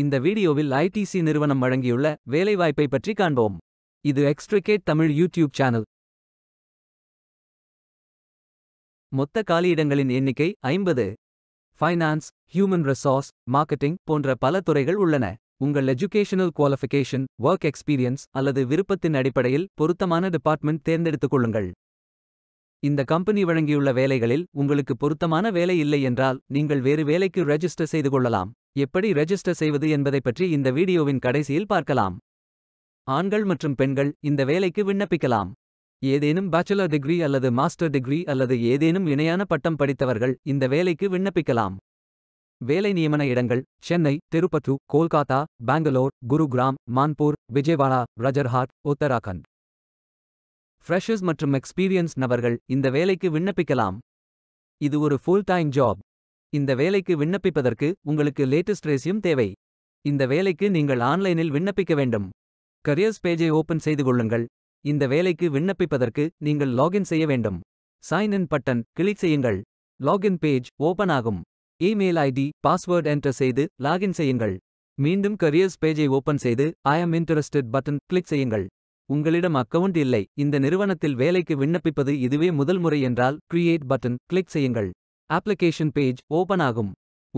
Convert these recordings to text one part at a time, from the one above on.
இந்த வீடியோவில் ஐடிசி நிறுவனம் வழங்கியுள்ள வேலைவாய்ப்பை பற்றி காண்போம் இது எக்ஸ்ட்ரிகேட் தமிழ் யூடியூப் சேனல் மொத்த காலியிடங்களின் எண்ணிக்கை ஐம்பது ஃபைனான்ஸ் ஹியூமன் ரிசோர்ஸ் மார்க்கெட்டிங் போன்ற பல துறைகள் உள்ளன உங்கள் எஜுகேஷனல் குவாலிஃபிகேஷன் ஒர்க் எக்ஸ்பீரியன்ஸ் அல்லது விருப்பத்தின் அடிப்படையில் பொருத்தமான டிபார்ட்மெண்ட் தேர்ந்தெடுத்துக் கொள்ளுங்கள் இந்த கம்பெனி வழங்கியுள்ள வேலைகளில் உங்களுக்கு பொருத்தமான வேலை இல்லை என்றால் நீங்கள் வேறு வேலைக்கு ரெஜிஸ்டர் செய்து கொள்ளலாம் எப்படி ரெஜிஸ்டர் செய்வது என்பதை பற்றி இந்த வீடியோவின் கடைசியில் பார்க்கலாம் ஆண்கள் மற்றும் பெண்கள் இந்த வேலைக்கு விண்ணப்பிக்கலாம் ஏதேனும் பேச்சுலர் டிகிரி அல்லது மாஸ்டர் டிகிரி அல்லது ஏதேனும் இணையான பட்டம் படித்தவர்கள் இந்த வேலைக்கு விண்ணப்பிக்கலாம் வேலை நியமன இடங்கள் சென்னை திருப்பத்து கோல்காத்தா பெங்களூர் குருகிராம் மான்பூர் விஜயவாடா ரஜர்ஹாட் உத்தராகண்ட் ஃப்ரெஷர்ஸ் மற்றும் எக்ஸ்பீரியன்ஸ் நபர்கள் இந்த வேலைக்கு விண்ணப்பிக்கலாம் இது ஒரு ஃபுல் டைம் ஜாப் இந்த வேலைக்கு விண்ணப்பிப்பதற்கு உங்களுக்கு லேட்டஸ்ட் ரேசியும் தேவை இந்த வேலைக்கு நீங்கள் ஆன்லைனில் விண்ணப்பிக்க வேண்டும் கரியர்ஸ் பேஜை ஓபன் செய்து கொள்ளுங்கள் இந்த வேலைக்கு விண்ணப்பிப்பதற்கு நீங்கள் லாகின் செய்ய வேண்டும் சைன் இன் பட்டன் கிளிக் செய்யுங்கள் லாகின் பேஜ் ஓபன் ஆகும் இமெயில் ஐடி பாஸ்வேர்டு என்டர் செய்து லாகின் செய்யுங்கள் மீண்டும் கரியர்ஸ் பேஜை ஓபன் செய்து I am interested button click செய்யுங்கள் உங்களிடம் அக்கவுண்ட் இல்லை இந்த நிறுவனத்தில் வேலைக்கு விண்ணப்பிப்பது இதுவே முதல் முறை என்றால் கிரியேட் பட்டன் கிளிக் செய்யுங்கள் அப்ளிகேஷன் பேஜ் ஓபன் ஆகும்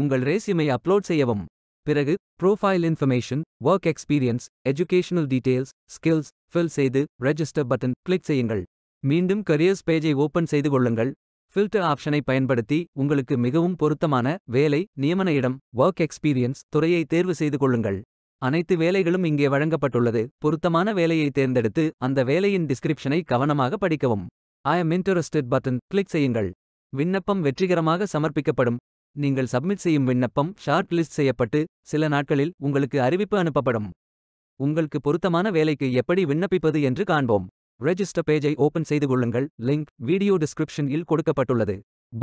உங்கள் ரேசிமை அப்லோட் செய்யவும் பிறகு profile information work experience educational details skills fill செய்து ரெஜிஸ்டர் பட்டன் கிளிக் செய்யுங்கள் மீண்டும் கரியர்ஸ் பேஜை ஓபன் செய்து கொள்ளுங்கள் ஃபில்டர் ஆப்ஷனை பயன்படுத்தி உங்களுக்கு மிகவும் பொருத்தமான வேலை நியமன இடம் ஒர்க் எக்ஸ்பீரியன்ஸ் துறையை தேர்வு செய்து கொள்ளுங்கள் அனைத்து வேலைகளும் இங்கே வழங்கப்பட்டுள்ளது பொருத்தமான வேலையை தேர்ந்தெடுத்து அந்த வேலையின் டிஸ்கிரிப்ஷனை கவனமாக படிக்கவும் I am interested button click செய்யுங்கள் விண்ணப்பம் வெற்றிகரமாக சமர்ப்பிக்கப்படும் நீங்கள் சப்மிட் செய்யும் விண்ணப்பம் ஷார்ட் லிஸ்ட் செய்யப்பட்டு சில நாட்களில் உங்களுக்கு அறிவிப்பு அனுப்பப்படும் உங்களுக்கு பொருத்தமான வேலைக்கு எப்படி விண்ணப்பிப்பது என்று காண்போம் ரெஜிஸ்டர் பேஜை ஓபன் செய்து கொள்ளுங்கள் லிங்க் வீடியோ டிஸ்கிரிப்ஷனில் கொடுக்கப்பட்டுள்ளது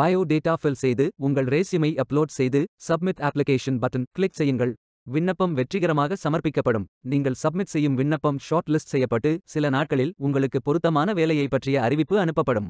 பயோ டேட்டா ஃபில் செய்து உங்கள் ரேசியமை அப்லோட் செய்து சப்மிட் அப்ளிகேஷன் பட்டன் கிளிக் செய்யுங்கள் விண்ணப்பம் வெற்றிகரமாக சமர்ப்பிக்கப்படும் நீங்கள் சப்மிட் செய்யும் விண்ணப்பம் ஷார்ட் லிஸ்ட் செய்யப்பட்டு சில நாட்களில் உங்களுக்கு பொருத்தமான வேலையை பற்றிய அறிவிப்பு அனுப்பப்படும்